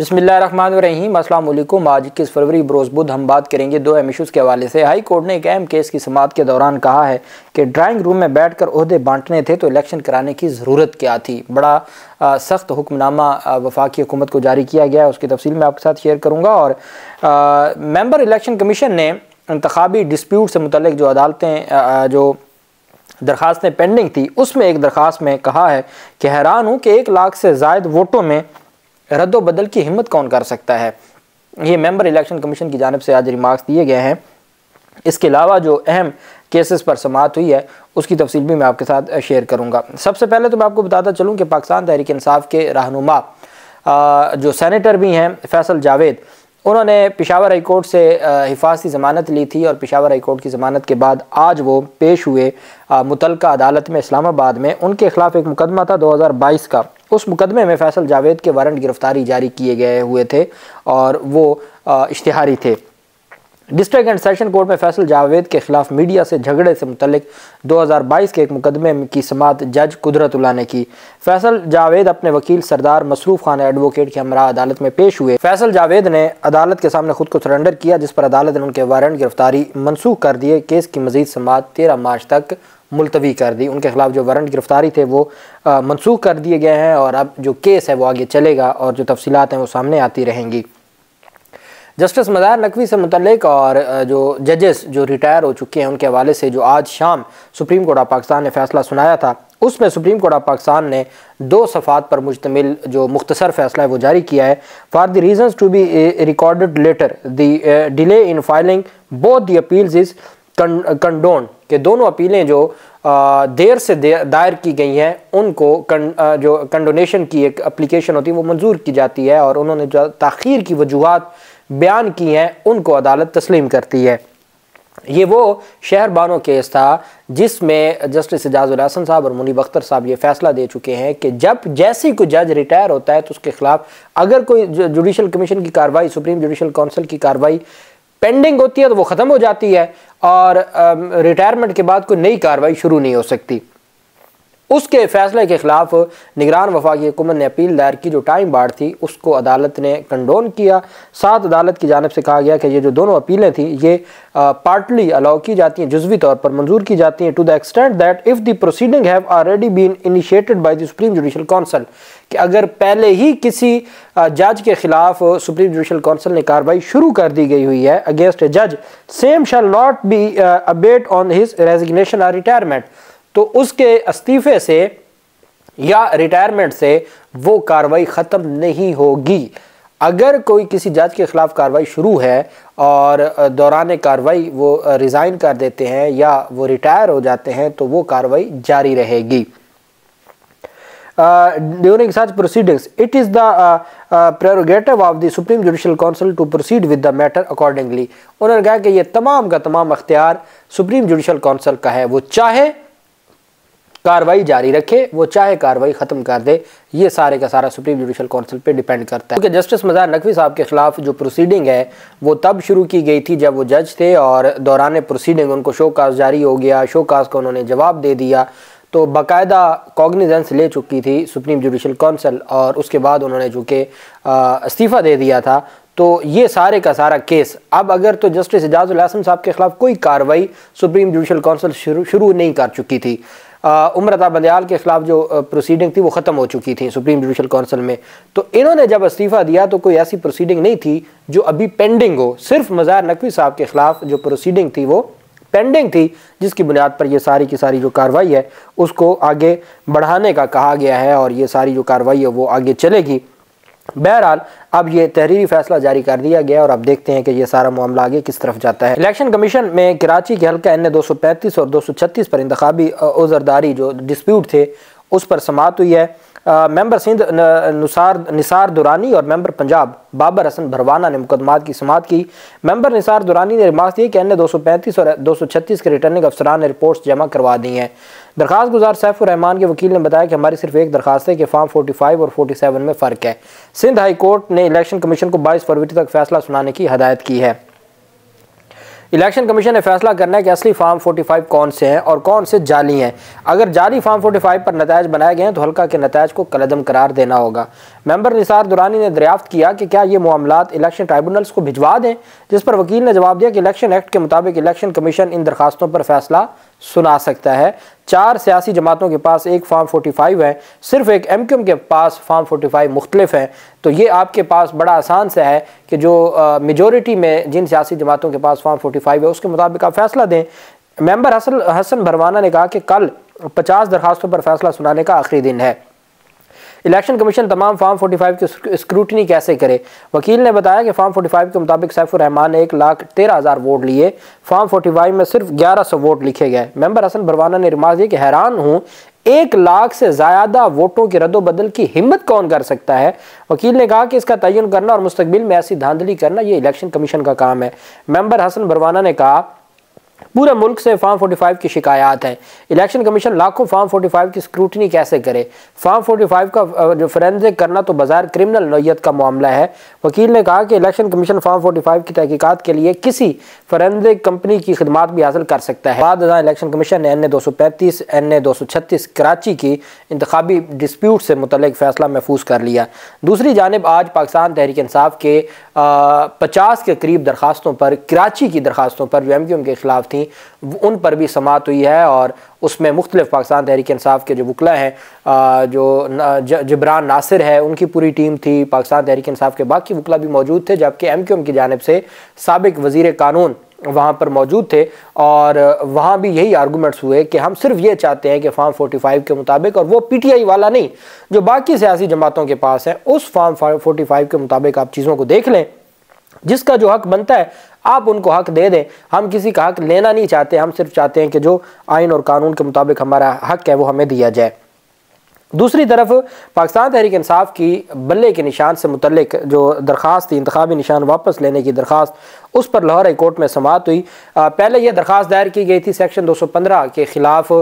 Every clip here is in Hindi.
अस्सलाम वालेकुम आज इक्कीस फरवरी बरोज़ बुध हम बात करेंगे दो एम इशूज़ के हवाले से हाई कोर्ट ने एक अहम केस की समात के दौरान कहा है कि ड्राइंग रूम में बैठ कर अहदे बांटने थे तो इलेक्शन कराने की ज़रूरत क्या थी बड़ा सख्त हुक्मनामा वफाकी हुकूमत को जारी किया गया है उसकी तफसील मैं आपके साथ शेयर करूँगा और मेम्बर इलेक्शन कमीशन ने इंतबी डिस्प्यूट से मुतल जो अदालतें जो दरख्वास्तें पेंडिंग थी उसमें एक दरख्वास्त में कहा है कि हैरान हूँ कि एक लाख से जायद वोटों में रद्द बदल की हिम्मत कौन कर सकता है ये मेंबर इलेक्शन कमीशन की जानब से आज रिमार्क्स दिए गए हैं इसके अलावा जो अहम केसेस पर समात हुई है उसकी तफसील भी मैं आपके साथ शेयर करूँगा सबसे पहले तो मैं आपको बताता चलूँ कि पाकिस्तान तहरीक इंसाफ के रहनुमा जो सैनिटर भी हैं फैसल जावेद उन्होंने पिशावर हाई कोर्ट से हिफाजती ज़मानत ली थी और पिशावर हाई कोर्ट की ज़मानत के बाद आज वो पेश हुए मुतलका अदालत में इस्लामाबाद में उनके खिलाफ एक मुकदमा था 2022 का उस मुकदमे में फैसल जावेद के वारंट गिरफ्तारी जारी किए गए हुए थे और वो इश्तहारी थे डिस्ट्रिक्ट एंड सेशन कोर्ट में फैसल जावेद के खिलाफ मीडिया से झगड़े से मुतलिक 2022 के एक मुकदमे की समात जज कुदरत ने की फैसल जावेद अपने वकील सरदार मसरूफ खान एडवोकेट के हमरा अदालत में पेश हुए फैसल जावेद ने अदालत के सामने खुद को सरेंडर किया जिस पर अदालत ने उनके वारंट गिरफ्तारी मनसूख कर दिए केस की मजीद समात तेरह मार्च तक मुलतवी कर दी उनके खिलाफ जो वारंट गिरफ्तारी थे वो मनसूख कर दिए गए हैं और अब जो केस है वो आगे चलेगा और जो तफसीत हैं वो सामने आती रहेंगी जस्टिस मदार नकवी से मुतलक और जो जजेस जो रिटायर हो चुके हैं उनके हवाले से जो आज शाम सुप्रीम कोर्ट ऑफ पाकिस्तान ने फैसला सुनाया था उसमें सुप्रीम कोर्ट ऑफ पाकिस्तान ने दो सफ़ात पर मुश्तमिल जो मुख्तसर फैसला है वो जारी किया है for the reason to be recorded later the delay in filing both the appeals is condone के दोनों अपीलें जो देर से दायर की गई हैं उनको जो कंडोनेशन की एक अप्लीकेशन होती है वो मंजूर की जाती है और उन्होंने जो तखीर की वजूहत बयान की हैं उनको अदालत तस्लीम करती है ये वो शहर बानो केस था जिसमें जस्टिस एजाजुल हसन साहब और मुनीब अख्तर साहब ये फैसला दे चुके हैं कि जब जैसे ही कोई जज रिटायर होता है तो उसके खिलाफ अगर कोई जुडिशल कमीशन की कार्रवाई सुप्रीम जुडिशल काउंसिल की कार्रवाई पेंडिंग होती है तो वो ख़त्म हो जाती है और रिटायरमेंट के बाद कोई नई कार्रवाई शुरू नहीं हो सकती उसके फैसले के खिलाफ निगरान वफाक हुकूमत ने अपील दायर की जो टाइम बाढ़ थी उसको अदालत ने कंडोन किया साथ अदालत की जानब से कहा गया कि ये जो दोनों अपीलें थी ये पार्टली अलाउ की जाती हैं जजवी तौर पर मंजूर की जाती हैं to the extent that if the proceeding have already been initiated by the Supreme Judicial Council कि अगर पहले ही किसी जज के खिलाफ सुप्रीम जुडिशल काउंसिल ने कार्रवाई शुरू कर दी गई हुई है अगेंस्ट ए जज same shall not be abate on his resignation और रिटायरमेंट तो उसके इस्तीफे से या रिटायरमेंट से वो कार्रवाई ख़त्म नहीं होगी अगर कोई किसी जज के ख़िलाफ़ कार्रवाई शुरू है और दौरान कार्रवाई वो रिज़ाइन कर देते हैं या वो रिटायर हो जाते हैं तो वो कार्रवाई जारी रहेगी during such proceedings it is the prerogative of the Supreme Judicial Council to proceed with the matter accordingly उन्होंने कहा कि ये तमाम का तमाम अख्तियार सुप्रीम जुडिशल काउंसिल का है वो चाहे कार्रवाई जारी रखे वो चाहे कार्रवाई ख़त्म कर दे ये सारे का सारा सुप्रीम जुडिशल काउंसिल पे डिपेंड करता है क्योंकि जस्टिस मज़ार नकवी साहब के ख़िलाफ़ जो प्रोसीडिंग है वो तब शुरू की गई थी जब वो जज थे और दौरान प्रोसीडिंग उनको शो काज जारी हो गया शो काज का उन्होंने जवाब दे दिया तो बाकायदा कॉग्निजेंस ले चुकी थी सुप्रीम जुडिशल काउंसिल और उसके बाद उन्होंने चूँकि इस्तीफ़ा दे दिया था तो ये सारे का सारा केस अब अगर तो जस्टिस एजाज़ुल आसम साहब के ख़िलाफ़ कोई कार्रवाई सुप्रीम जुडिशल काउंसिल शुरू शुरू नहीं कर चुकी थी उम्रता बंदयाल के ख़िलाफ़ जो प्रोसीडिंग थी वो ख़त्म हो चुकी थी सुप्रीम जुडिशल काउंसिल में तो इन्होंने जब इस्तीफ़ा दिया तो कोई ऐसी प्रोसीडिंग नहीं थी जो अभी पेंडिंग हो सिर्फ मज़ार नकवी साहब के ख़िलाफ़ जो प्रोसीडिंग थी वो पेंडिंग थी जिसकी बुनियाद पर ये सारी की सारी जो कार्रवाई है उसको आगे बढ़ाने का कहा गया है और ये सारी जो कार्रवाई है वो आगे चलेगी बहरहाल अब ये तहरीरी फैसला जारी कर दिया गया और अब देखते हैं कि ये सारा मामला आगे किस तरफ जाता है इलेक्शन कमीशन में कराची के हल्का एन दो सौ पैंतीस और दो सौ छत्तीस पर इंतबी उजरदारी जो डिस्प्यूट थे उस पर समात हुई है मेंबर सिंध नुसार निसार दुरानी और मेंबर पंजाब बाबर हसन भरवाना ने मुकदमा की समात की मेंबर निसार दुरानी ने रिमार्क दिए कि अन्य 235 और 236 के रिटर्निंग अफसरान ने रिपोर्ट्स जमा करवा दी हैं दरखास्त गुजार सैफुररहमान के वकील ने बताया कि हमारी सिर्फ एक दरखास्त है कि फॉर्म 45 और 47 में फ़र्क है सिंध हाई कोर्ट ने इलेक्शन कमीशन को 22 फरवरी तक फैसला सुनाने की हदायत की है इलेक्शन कमीशन ने फैसला करना है कि असली फार्म 45 कौन से हैं और कौन से जाली हैं अगर जाली फार्म 45 पर नतज बनाए गए हैं तो हल्का के नतज को कलदम करार देना होगा मेंबर निसार दुरानी ने दरियाफ्त किया कि क्या ये मामला इलेक्शन ट्राइब्यूनल्स को भिजवा दें जिस पर वकील ने जवाब दिया कि इलेक्शन एक्ट के मुताबिक इलेक्शन कमीशन इन दरखास्तों पर फैसला सुना सकता है चार सियासी जमातों के पास एक फार्म 45 है सिर्फ एक एम के पास फार्म 45 मुख्तलिफ है तो ये आपके पास बड़ा आसान सा है कि जो मेजोरिटी में जिन सियासी जमातों के पास फार्म 45 है उसके मुताबिक आप फैसला दें मेंबर हसन हसन भरवाना ने कहा कि कल 50 दरखास्तों पर फैसला सुनाने का आखिरी दिन है इलेक्शन कमीशन तमाम फार्म 45 की स्क्रूटनी कैसे करे वकील ने बताया कि फार्म 45 के मुताबिक सैफुररहमान ने एक लाख तेरह हज़ार वोट लिए फार्म 45 में सिर्फ 1100 वोट लिखे गए मेंबर हसन भरवाना ने रिमाज दिया कि हैरान हूँ एक लाख से ज़्यादा वोटों की रद्दबदल की हिम्मत कौन कर सकता है वकील ने कहा कि इसका तयन करना और मुस्तबिल में ऐसी धांधली करना ये इलेक्शन कमीशन का काम है मेंबर हसन भरवाना ने कहा पूरे मुल्क से फार्म 45 की शिकायत है इलेक्शन कमीशन लाखों फार्म 45 की स्क्रूटनी कैसे करे फार्म 45 का रेफरेंसिक करना तो बाजार क्रिमिनल नोयत का मामला है वकील ने कहा कि इलेक्शन कमीशन फार्म 45 की तहकीकात के लिए किसी फरेंसिक कंपनी की खदमात भी हासिल कर सकता है बाद इलेक्शन कमीशन ने एन ए दो सौ पैंतीस एन ए दो सौ छत्तीस कराची की इंतबी डिस्प्यूट से मुतल फैसला महफूज कर लिया दूसरी जानब आज पाकिस्तान तहरीक इंसाफ के पचास के करीब दरखास्तों पर कराची की दरखास्तों पर जो एम के खिलाफ थी उन पर भी समात हुई है और उसमें मुख्तलिफ पाकिस्तान तहरीक इंसाफ के जो वकला हैं जो जबरान नासिर है उनकी पूरी टीम थी पाकिस्तान तहरीक इंसाफ के बाकी वकला भी मौजूद थे जबकि एम क्यू एम की जानब से सबक वजीर कानून वहाँ पर मौजूद थे और वहाँ भी यही आर्गूमेंट्स हुए कि हम सिर्फ ये चाहते हैं कि फार्म 45 के मुताबिक और वो पीटीआई वाला नहीं जो बाकी सियासी जमातों के पास है उस फार्म 45 के मुताबिक आप चीज़ों को देख लें जिसका जो हक बनता है आप उनको हक दे दें हम किसी का हक लेना नहीं चाहते हम सिर्फ चाहते हैं कि जो आइन और कानून के मुताबिक हमारा हक है वो हमें दिया जाए दूसरी तरफ पाकिस्तान तहरीक इंसाफ की बल्ले के निशान से मुतलक जो दरख्वास्त थी इंतबी निशान वापस लेने की दरख्वास्त उस पर लाहौर हाई कोर्ट में समात हुई आ, पहले यह दरख्वास्त दायर की गई थी सेक्शन 215 के ख़िलाफ़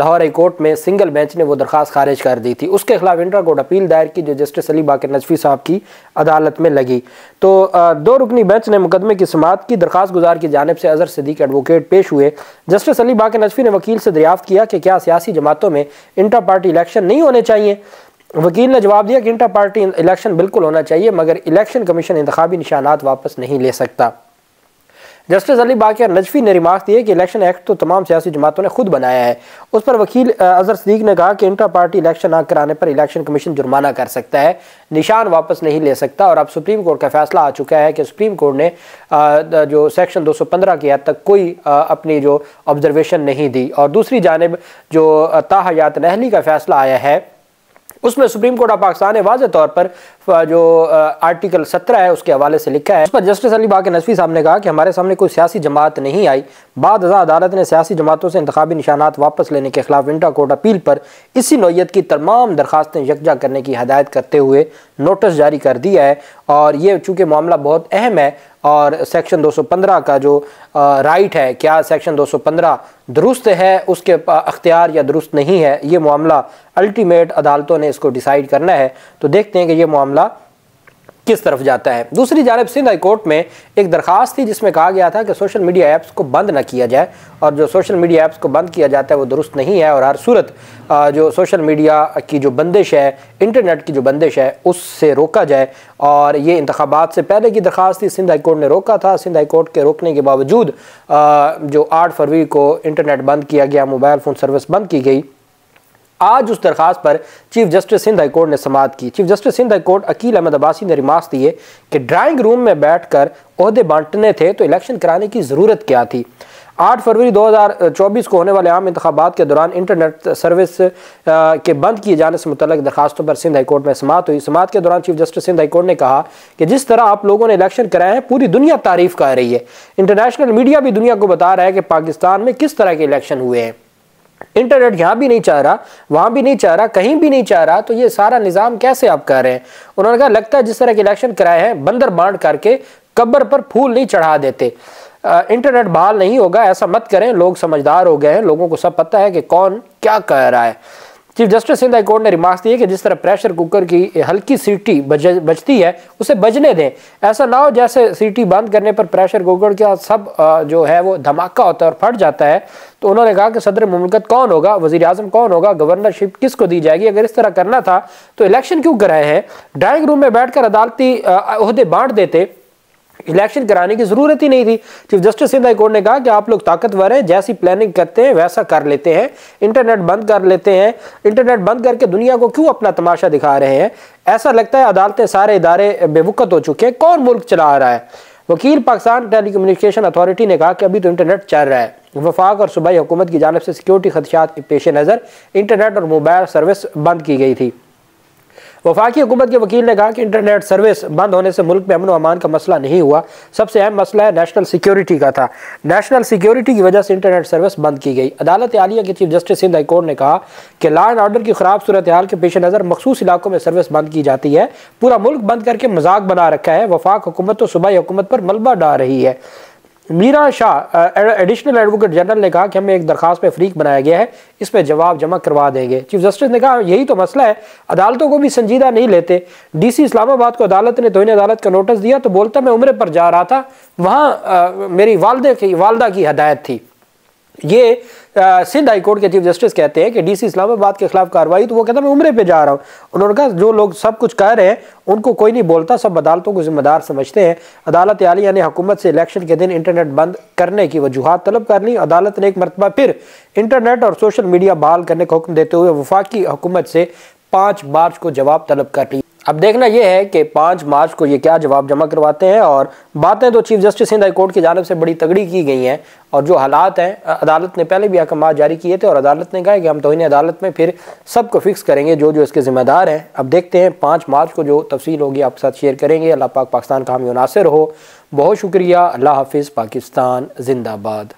लाहौर हाई कोर्ट में सिंगल बेंच ने वो दरख्वास्त खारिज कर दी थी उसके खिलाफ इंटर कोर्ट अपील दायर की जो जस्टिस अली बाकर नजफी साहब की अदालत में लगी तो आ, दो रुकनी बेंच ने मुकदमे की समात की दरख्वास्त गुजार की जानब से अजहर सदीक एडवोकेट पेश हुए जस्टिस अली बाकर नजफी ने वकील से दरियाफ्त किया कि क्या सियासी जमातों में इंटर पार्टी इलेक्शन नहीं नहीं होने चाहिए वकील ने जवाब दिया कि इंटर पार्टी इलेक्शन बिल्कुल होना चाहिए मगर इलेक्शन कमीशन इंतबी निशानात वापस नहीं ले सकता जस्टिस अली बाकिर नजफी ने रिमार्क दिए कि इलेक्शन एक्ट तो तमाम सियासी जमातों ने खुद बनाया है उस पर वकील अजहर सदीक ने कहा कि इंटर पार्टी इलेक्शन ना कराने पर इलेक्शन कमीशन जुर्माना कर सकता है निशान वापस नहीं ले सकता और अब सुप्रीम कोर्ट का फैसला आ चुका है कि सुप्रीम कोर्ट ने जो सेक्शन पंद्रह की हद तक कोई अपनी जो ऑब्जर्वेशन नहीं दी और दूसरी जानब जो ताहयात नहली का फैसला आया है उसमें सुप्रीम कोर्ट ऑफ पाकिस्तान ने वाज तौर पर जो आर्टिकल सत्रह है उसके हवाले से लिखा है उस पर जस्टिस अली बाग नसवी साहब ने कहा कि हमारे सामने कोई सियासी जमात नहीं आई बाद अदालत ने सियासी जमातों से इंतबी निशानात वापस लेने के खिलाफ इंटा कोर्ट अपील पर इसी नोयत की तमाम दरखास्तें यकजा करने की हदायत करते हुए नोटिस जारी कर दिया है और ये चूँकि मामला बहुत अहम है और सेक्शन 215 का जो राइट है क्या सेक्शन 215 दुरुस्त है उसके अख्तियार या दुरुस्त नहीं है ये मामला अल्टीमेट अदालतों ने इसको डिसाइड करना है तो देखते हैं कि ये मामला किस तरफ जाता है दूसरी जानब सिंध हाईकोर्ट में एक दरख्वास्त थी जिसमें कहा गया था कि सोशल मीडिया ऐप्स को बंद ना किया जाए और जो सोशल मीडिया ऐप्स को बंद किया जाता है वो दुरुस्त नहीं है और हर सूरत जो सोशल मीडिया की जो बंदिश है इंटरनेट की जो बंदिश है उससे रोका जाए और ये इंतबात से पहले की दरख्वास्त थी सिंध हाईकोर्ट ने रोका था सिंध हाईकोर्ट के रोकने के बावजूद जो आठ फरवरी को इंटरनेट बंद किया गया मोबाइल फ़ोन सर्विस बंद की गई आज उस दरखास्त पर चीफ जस्टिस सिंध हाईकोर्ट ने समात की chief justice Sindh high court Aqeel Ahmed Abbasi ने रिमार्क्स दिए कि ड्राइंग रूम में बैठकर अहदे बांटने थे तो इलेक्शन कराने की ज़रूरत क्या थी 8 फरवरी 2024 को होने वाले आम इंतबात के दौरान इंटरनेट सर्विस के बंद किए जाने से मुतल दरखास्तों पर सिंध हाईकोर्ट में समात हुई समात के दौरान चीफ जस्टिस सिंध हाईकोर्ट ने कहा कि जिस तरह आप लोगों ने इलेक्शन कराए हैं पूरी दुनिया तारीफ कर रही है इंटरनेशनल मीडिया भी दुनिया को बता रहा है कि पाकिस्तान में किस तरह के इलेक्शन हुए हैं इंटरनेट यहाँ भी नहीं चाह रहा वहाँ भी नहीं चाह रहा कहीं भी नहीं चाह रहा तो ये सारा निज़ाम कैसे आप कह रहे हैं उन्होंने कहा लगता है जिस तरह के इलेक्शन कराए हैं बंदर बांट करके कब्र पर फूल नहीं चढ़ा देते इंटरनेट बहाल नहीं होगा ऐसा मत करें लोग समझदार हो गए हैं लोगों को सब पता है कि कौन क्या कह रहा है चीफ जस्टिस हाई कोर्ट ने रिमार्क्स दिए कि जिस तरह प्रेशर कुकर की हल्की सीटी बज बजती है उसे बजने दें ऐसा ना हो जैसे सीटी बंद करने पर प्रेशर कुकर का सब जो है वो धमाका होता है और फट जाता है तो उन्होंने कहा कि सदर ममलकत कौन होगा वजी अजम कौन होगा गवर्नरशिप किसको दी जाएगी अगर इस तरह करना था तो इलेक्शन क्यों कराए हैं ड्राइंग रूम में बैठकर अदालती अहदे बांट देते इलेक्शन कराने की जरूरत ही नहीं थी चीफ जस्टिस सिंध कोर्ट ने कहा कि आप लोग ताकतवर हैं जैसी प्लानिंग करते हैं वैसा कर लेते हैं इंटरनेट बंद कर लेते हैं इंटरनेट बंद करके दुनिया को क्यों अपना तमाशा दिखा रहे हैं ऐसा लगता है अदालतें सारे इदारे बेबुकत हो चुके हैं कौन मुल्क चला रहा है वकील पाकिस्तान टेली कम्युनिकेशन अथॉरिटी ने कहा कि अभी तो इंटरनेट चल रहा है वफाक और सूबाई हुकूमत की जानब से सिक्योरिटी खदशात के पेश नज़र इंटरनेट और मोबाइल सर्विस बंद की गई थी वफाकी हुकूमत के वकील ने कहा कि इंटरनेट सर्विस बंद होने से मुल्क में अमन अमान का मसला नहीं हुआ सबसे अहम मसला है नेशनल सिक्योरिटी का था नेशनल सिक्योरिटी की वजह से इंटरनेट सर्विस बंद की गई अदालत आलिया के चीफ जस्टिस सिंध हाईकोर्ट ने कहा कि लॉ एंड ऑर्डर की खराब सूरत हाल के पेश नज़र मखसूस इलाकों में सर्विस बंद की जाती है पूरा मुल्क बंद करके मजाक बना रखा है वफाक हुकूमत तो सूबाई हुकूमत पर मलबा डाल रही है Meera Shah additional advocate general ने कहा कि हमें एक दरखास्त पे फ्रीक बनाया गया है इस पर जवाब जमा करवा देंगे चीफ जस्टिस ने कहा यही तो मसला है अदालतों को भी संजीदा नहीं लेते डीसी इस्लामाबाद को अदालत ने तोहन अदालत का नोटिस दिया तो बोलता मैं उम्र पर जा रहा था वहाँ मेरी वालदे की वालदा की हदायत थी ये सिंध हाई कोर्ट के चीफ जस्टिस कहते हैं कि डीसी इस्लामाबाद के खिलाफ कार्रवाई तो वो कहता मैं उम्र पे जा रहा हूँ उन्होंने कहा जो लोग सब कुछ कह रहे हैं उनको कोई नहीं बोलता सब अदालतों को जिम्मेदार समझते हैं अदालत आलिया ने हुकूमत से इलेक्शन के दिन इंटरनेट बंद करने की वजूहत तलब कर ली अदालत ने एक मरतबा फिर इंटरनेट और सोशल मीडिया बहाल करने का हुक्म देते हुए वफाकी हुकूमत से पाँच मार्च को जवाब तलब कर ली अब देखना यह है कि पाँच मार्च को ये क्या जवाब जमा करवाते हैं और बातें तो चीफ जस्टिस हिंद हाईकोर्ट की जानब से बड़ी तगड़ी की गई हैं और जो हालात हैं अदालत ने पहले भी अहकाम जारी किए थे और अदालत ने कहा है कि हम तो इन्हें अदालत में फिर सबको फिक्स करेंगे जो जो इसके ज़िम्मेदार हैं अब देखते हैं पाँच मार्च को जो तफसील होगी आपके साथ शेयर करेंगे अल्लाह पाक पाकिस्तान का हम हो बहुत शुक्रिया अल्लाह हाफिज़ पाकिस्तान जिंदाबाद